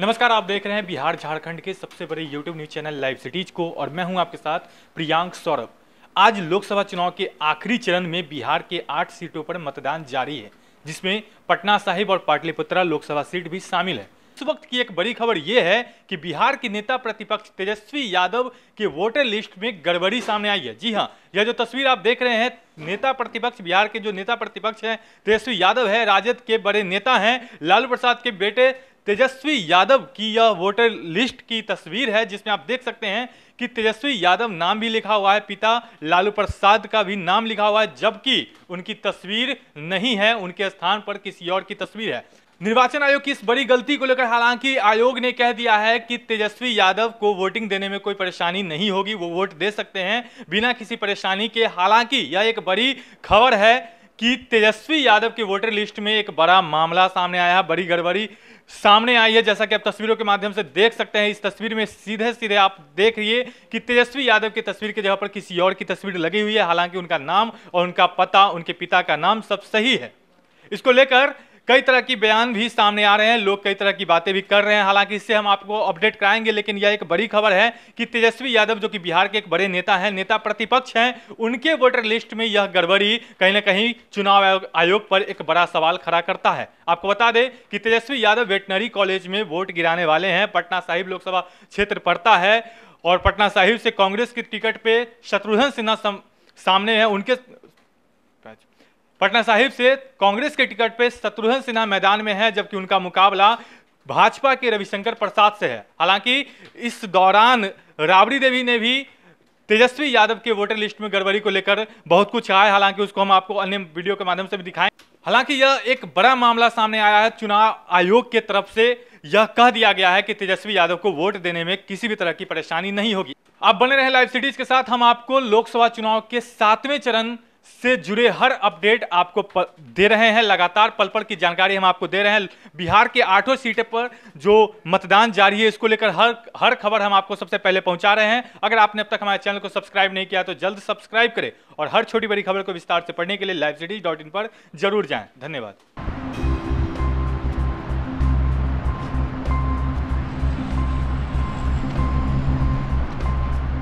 नमस्कार आप देख रहे हैं बिहार झारखंड के सबसे बड़े YouTube news channel live cities को और मैं हूं आपके साथ प्रियांक सौरभ आज लोकसभा चुनाव के आखिरी चरण में बिहार के आठ सीटों पर मतदान जारी है जिसमें पटना साहिब और पाटलिपुत्रा लोकसभा सीट भी शामिल है इस वक्त की एक बड़ी खबर यह है कि बिहार के नेता प्रतिपक्ष तेजस्वी यादव के वोटर लिस्ट में गड़बड़ी सामने आई है जी हाँ यह जो तस्वीर आप देख रहे हैं नेता प्रतिपक्ष बिहार के जो नेता प्रतिपक्ष हैं तेजस्वी यादव है राजद के बड़े नेता हैं लालू प्रसाद के बेटे तेजस्वी यादव की यह वोटर लिस्ट की तस्वीर है जिसमें आप देख सकते हैं कि तेजस्वी यादव नाम भी लिखा हुआ है पिता लालू प्रसाद का भी नाम लिखा हुआ है जबकि उनकी तस्वीर नहीं है उनके स्थान पर किसी और की तस्वीर है निर्वाचन आयोग की इस बड़ी गलती को लेकर हालांकि आयोग ने कह दिया है कि तेजस्वी यादव को वोटिंग देने में कोई परेशानी नहीं होगी वो वोट दे सकते हैं बिना किसी परेशानी के हालांकि यह एक बड़ी खबर है कि तेजस्वी यादव की वोटर लिस्ट में एक बड़ा मामला सामने आया बड़ी गड़बड़ी सामने आई है जैसा कि आप तस्वीरों के माध्यम से देख सकते हैं इस तस्वीर में सीधे सीधे आप देख रही है कि तेजस्वी यादव की तस्वीर की जगह पर किसी और की तस्वीर लगी हुई है हालांकि उनका नाम और उनका पता उनके पिता का नाम सब सही है इसको लेकर कई तरह की बयान भी सामने आ रहे हैं लोग कई तरह की बातें भी कर रहे हैं हालांकि इससे हम आपको अपडेट कराएंगे लेकिन यह एक बड़ी खबर है कि तेजस्वी यादव जो कि बिहार के एक बड़े नेता हैं नेता प्रतिपक्ष हैं उनके वोटर लिस्ट में यह गड़बड़ी कहीं ना कहीं चुनाव आयोग पर एक बड़ा सवाल खड़ा करता है आपको बता दें कि तेजस्वी यादव वेटनरी कॉलेज में वोट गिराने वाले हैं पटना साहिब लोकसभा क्षेत्र पड़ता है और पटना साहिब से कांग्रेस की टिकट पे शत्रुघ्न सिन्हा सामने है उनके पटना साहिब से कांग्रेस के टिकट पे शत्रुघ्न सिन्हा मैदान में है जबकि उनका मुकाबला भाजपा के रविशंकर प्रसाद से है हालांकि इस दौरान राबड़ी देवी ने भी तेजस्वी यादव के वोटर लिस्ट में गड़बड़ी को लेकर बहुत कुछ आया हालांकि उसको हम आपको अन्य वीडियो के माध्यम से भी दिखाएं हालांकि यह एक बड़ा मामला सामने आया है चुनाव आयोग के तरफ से यह कह दिया गया है कि तेजस्वी यादव को वोट देने में किसी भी तरह की परेशानी नहीं होगी आप बने रहे लाइव सिटीज के साथ हम आपको लोकसभा चुनाव के सातवें चरण से जुड़े हर अपडेट आपको प, दे रहे हैं लगातार पल पल की जानकारी हम आपको दे रहे हैं बिहार के आठों सीटें पर जो मतदान जारी है इसको लेकर हर हर खबर हम आपको सबसे पहले पहुंचा रहे हैं अगर आपने अब तक हमारे चैनल को सब्सक्राइब नहीं किया तो जल्द सब्सक्राइब करें और हर छोटी बड़ी खबर को विस्तार से पढ़ने के लिए लाइव डॉट इन पर जरूर जाए धन्यवाद